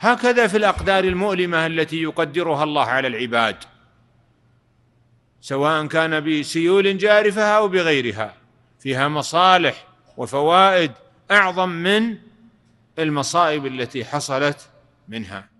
هكذا في الاقدار المؤلمه التي يقدرها الله على العباد سواء كان بسيول جارفه او بغيرها فيها مصالح وفوائد اعظم من المصائب التي حصلت منها